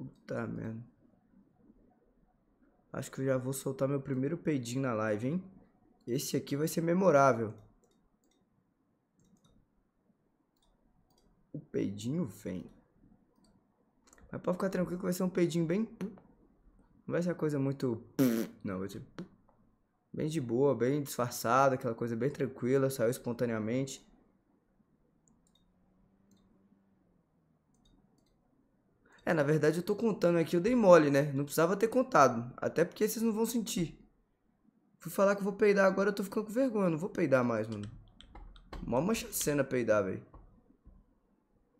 Puta merda. Acho que eu já vou soltar meu primeiro peidinho na live, hein? Esse aqui vai ser memorável. O peidinho vem. Mas pode ficar tranquilo que vai ser um peidinho bem... Não vai ser uma coisa muito... Não, vai ser... Bem de boa, bem disfarçado, aquela coisa bem tranquila, saiu espontaneamente. É, na verdade eu tô contando aqui, eu dei mole, né? Não precisava ter contado. Até porque vocês não vão sentir. Fui falar que eu vou peidar agora, eu tô ficando com vergonha. Não vou peidar mais, mano. Mó mancha cena peidar, velho.